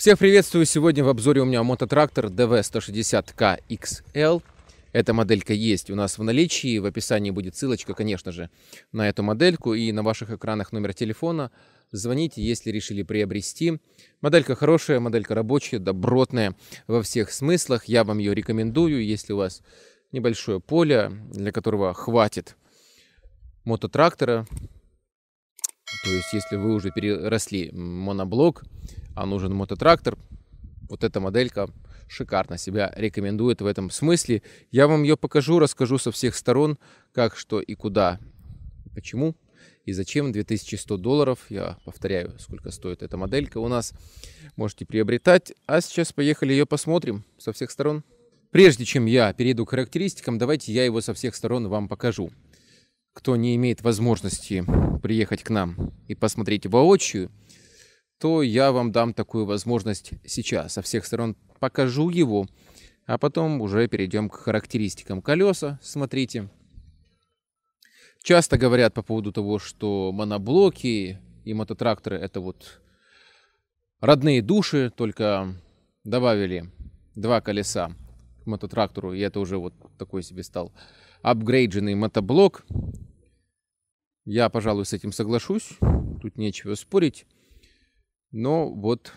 Всех приветствую! Сегодня в обзоре у меня мототрактор DV160K XL. Эта моделька есть у нас в наличии. В описании будет ссылочка, конечно же, на эту модельку. И на ваших экранах номер телефона. Звоните, если решили приобрести. Моделька хорошая, моделька рабочая, добротная во всех смыслах. Я вам ее рекомендую, если у вас небольшое поле, для которого хватит мототрактора. То есть, если вы уже переросли моноблок, а нужен мототрактор, вот эта моделька шикарно себя рекомендует в этом смысле. Я вам ее покажу, расскажу со всех сторон, как, что и куда, почему и зачем 2100 долларов. Я повторяю, сколько стоит эта моделька у нас. Можете приобретать. А сейчас поехали ее посмотрим со всех сторон. Прежде чем я перейду к характеристикам, давайте я его со всех сторон вам покажу. Кто не имеет возможности приехать к нам и посмотреть воочию – то я вам дам такую возможность сейчас. Со всех сторон покажу его, а потом уже перейдем к характеристикам колеса. Смотрите. Часто говорят по поводу того, что моноблоки и мототракторы это вот родные души, только добавили два колеса к мототрактору, и это уже вот такой себе стал апгрейдженный мотоблок. Я, пожалуй, с этим соглашусь, тут нечего спорить. Но вот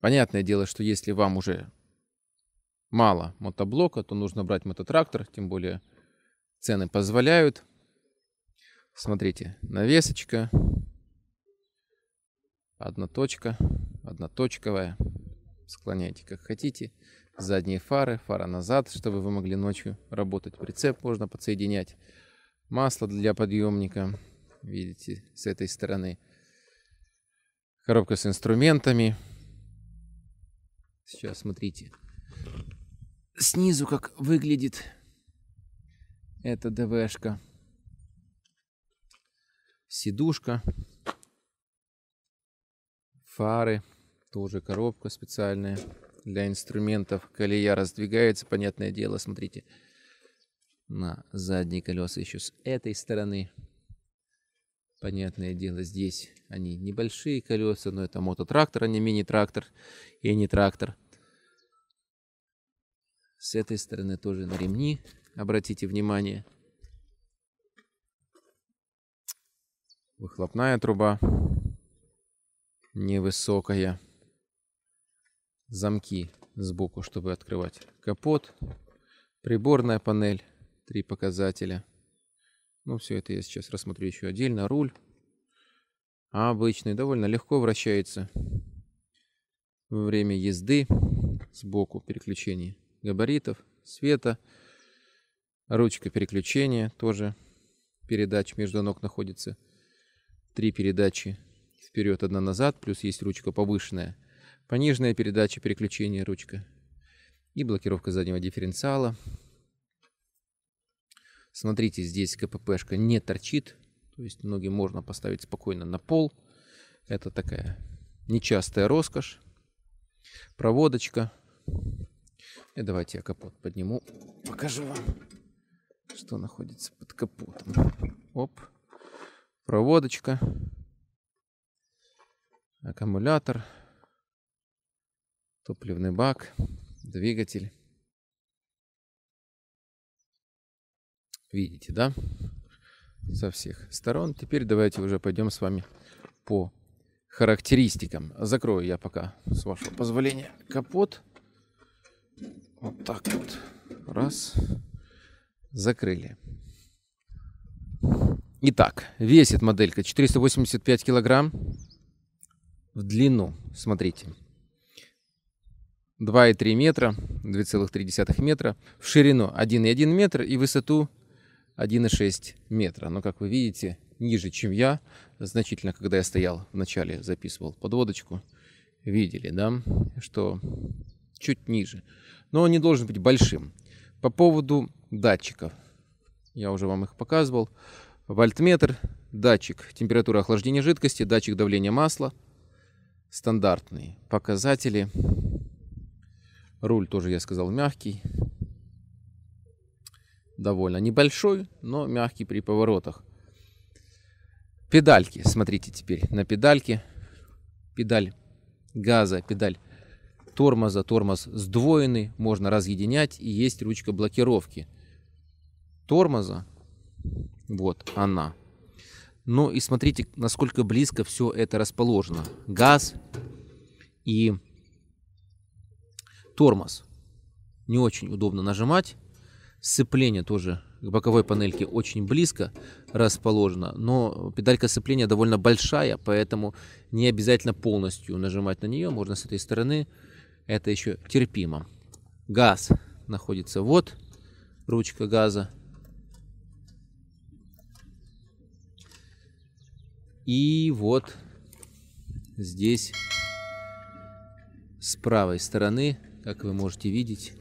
понятное дело, что если вам уже мало мотоблока, то нужно брать мототрактор, тем более цены позволяют. Смотрите, навесочка, одна точка, одноточковая, склоняйте как хотите, задние фары, фара назад, чтобы вы могли ночью работать, прицеп можно подсоединять, масло для подъемника, видите, с этой стороны – Коробка с инструментами. Сейчас, смотрите. Снизу как выглядит эта ДВшка. Сидушка. Фары. Тоже коробка специальная для инструментов. Колея раздвигается, понятное дело, смотрите. На задние колеса еще с этой стороны. Понятное дело, здесь они небольшие колеса, но это мототрактор, а не мини-трактор и не трактор. С этой стороны тоже на ремни, обратите внимание. Выхлопная труба невысокая. Замки сбоку, чтобы открывать капот. Приборная панель, три показателя – ну, все это я сейчас рассмотрю еще отдельно. Руль обычный, довольно легко вращается во время езды сбоку переключение габаритов, света. Ручка переключения тоже передач между ног находится. Три передачи вперед, одна назад, плюс есть ручка повышенная. Пониженная передача переключения ручка. И блокировка заднего дифференциала. Смотрите, здесь КППшка не торчит, то есть ноги можно поставить спокойно на пол. Это такая нечастая роскошь. Проводочка. И давайте я капот подниму. Покажу вам, что находится под капотом. Оп. Проводочка. Аккумулятор. Топливный бак. Двигатель. Видите, да? Со всех сторон. Теперь давайте уже пойдем с вами по характеристикам. Закрою я пока, с вашего позволения, капот. Вот так вот. Раз. Закрыли. Итак, весит моделька 485 килограмм в длину. Смотрите. 2,3 метра, 2,3 метра, в ширину 1,1 метр и высоту 1,6 метра. Но, как вы видите, ниже, чем я, значительно, когда я стоял в начале, записывал подводочку, видели, да, что чуть ниже. Но он не должен быть большим. По поводу датчиков. Я уже вам их показывал. Вольтметр, датчик температуры охлаждения жидкости, датчик давления масла. Стандартные показатели. Руль тоже, я сказал, мягкий довольно небольшой, но мягкий при поворотах. Педальки. Смотрите теперь на педальки. Педаль газа, педаль тормоза. Тормоз сдвоенный, можно разъединять. И есть ручка блокировки тормоза. Вот она. Ну и смотрите, насколько близко все это расположено. Газ и тормоз. Не очень удобно нажимать. Сцепление тоже к боковой панельке очень близко расположено, но педалька сцепления довольно большая, поэтому не обязательно полностью нажимать на нее, можно с этой стороны, это еще терпимо. Газ находится вот, ручка газа. И вот здесь с правой стороны, как вы можете видеть,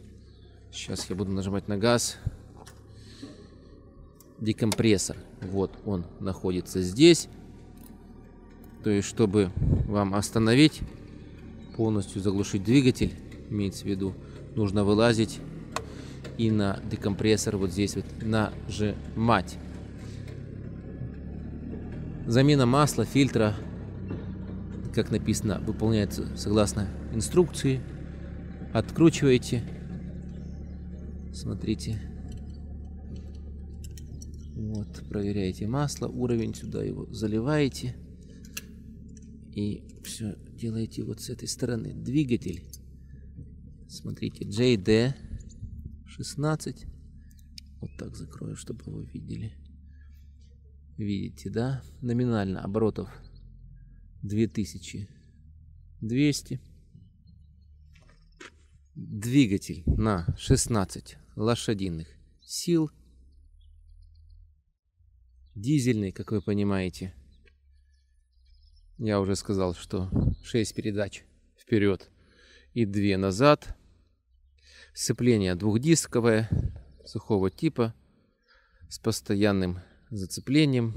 Сейчас я буду нажимать на газ. Декомпрессор. Вот он находится здесь. То есть, чтобы вам остановить, полностью заглушить двигатель, имеется в виду, нужно вылазить и на декомпрессор вот здесь вот нажимать. Замена масла, фильтра, как написано, выполняется согласно инструкции. Откручиваете Смотрите. Вот, проверяете масло, уровень сюда его заливаете. И все делаете вот с этой стороны. Двигатель. Смотрите, JD 16. Вот так закрою, чтобы вы видели. Видите, да? Номинально оборотов 2200. Двигатель на 16 лошадиных сил. Дизельный, как вы понимаете. Я уже сказал, что 6 передач вперед и 2 назад. Сцепление двухдисковое, сухого типа, с постоянным зацеплением,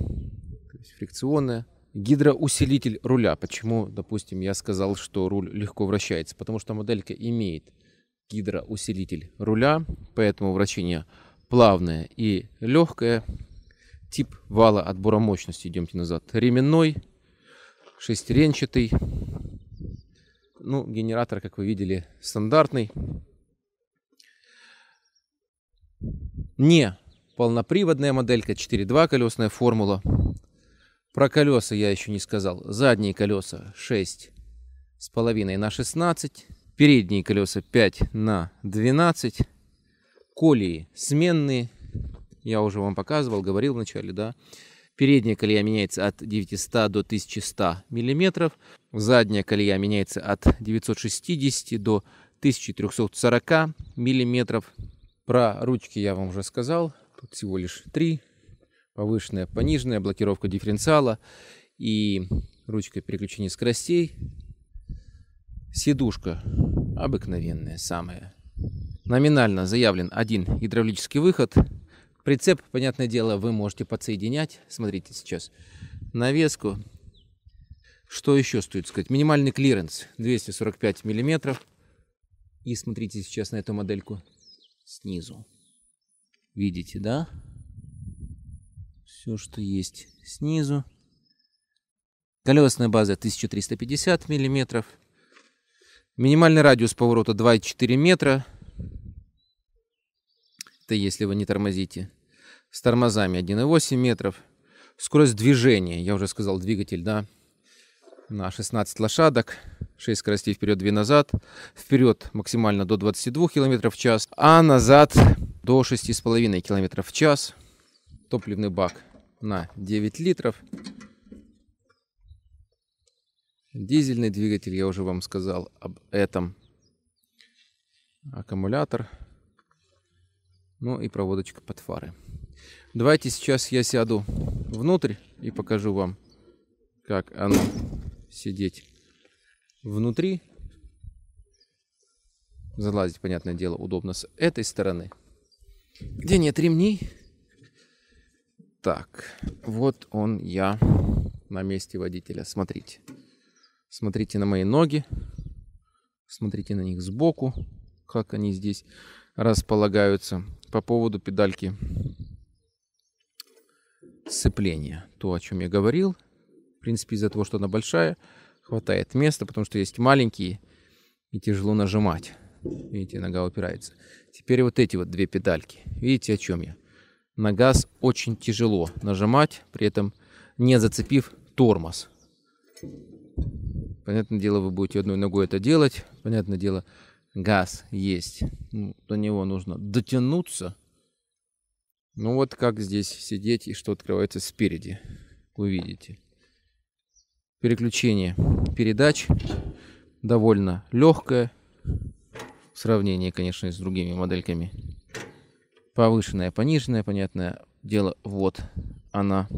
фрикционное. Гидроусилитель руля. Почему, допустим, я сказал, что руль легко вращается? Потому что моделька имеет гидроусилитель руля, поэтому вращение плавное и легкое. Тип вала отбора мощности, идемте назад, ременной, шестеренчатый. Ну, генератор, как вы видели, стандартный. Не полноприводная моделька, 4.2 колесная формула. Про колеса я еще не сказал. Задние колеса 6,5 на 16 передние колеса 5 на 12, колеи сменные, я уже вам показывал, говорил вначале, да, Передняя колея меняется от 900 до 1100 миллиметров Задняя колея меняется от 960 до 1340 миллиметров Про ручки я вам уже сказал. Тут всего лишь три. Повышенная, пониженная, блокировка дифференциала и ручка переключения скоростей. Сидушка. Обыкновенная самая. Номинально заявлен один гидравлический выход. Прицеп, понятное дело, вы можете подсоединять. Смотрите сейчас. Навеску. Что еще стоит сказать? Минимальный клиренс 245 миллиметров. И смотрите сейчас на эту модельку снизу. Видите, да? Все, что есть снизу. Колесная база 1350 миллиметров. Минимальный радиус поворота 2,4 метра. Это если вы не тормозите. С тормозами 1,8 метров. Скорость движения, я уже сказал, двигатель, да, на 16 лошадок. 6 скоростей вперед, 2 назад. Вперед максимально до 22 км в час, а назад до 6,5 км в час. Топливный бак на 9 литров. Дизельный двигатель, я уже вам сказал об этом. Аккумулятор. Ну и проводочка под фары. Давайте сейчас я сяду внутрь и покажу вам, как оно сидеть внутри. Залазить, понятное дело, удобно с этой стороны. Где нет ремней? Так, вот он я на месте водителя. Смотрите. Смотрите на мои ноги. Смотрите на них сбоку, как они здесь располагаются. По поводу педальки сцепления. То, о чем я говорил. В принципе, из-за того, что она большая, хватает места, потому что есть маленькие и тяжело нажимать. Видите, нога упирается. Теперь вот эти вот две педальки. Видите, о чем я? На газ очень тяжело нажимать, при этом не зацепив тормоз. Понятное дело, вы будете одной ногой это делать. Понятное дело, газ есть. Ну, до него нужно дотянуться. Ну вот как здесь сидеть и что открывается спереди. Увидите. Переключение передач довольно легкое. В сравнении, конечно, с другими модельками. Повышенная, пониженная, понятное дело. Вот она.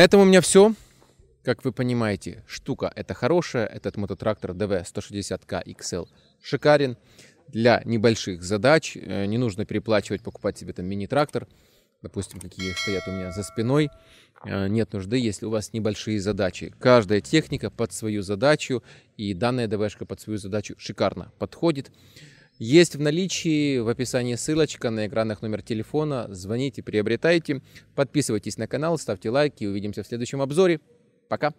На этом у меня все. Как вы понимаете, штука это хорошая. Этот мототрактор DV160K XL шикарен. Для небольших задач э, не нужно переплачивать, покупать себе там мини-трактор. Допустим, какие стоят у меня за спиной. Э, нет нужды, если у вас небольшие задачи. Каждая техника под свою задачу и данная ДВшка под свою задачу шикарно подходит. Есть в наличии, в описании ссылочка на экранах номер телефона. Звоните, приобретайте, подписывайтесь на канал, ставьте лайки. Увидимся в следующем обзоре. Пока!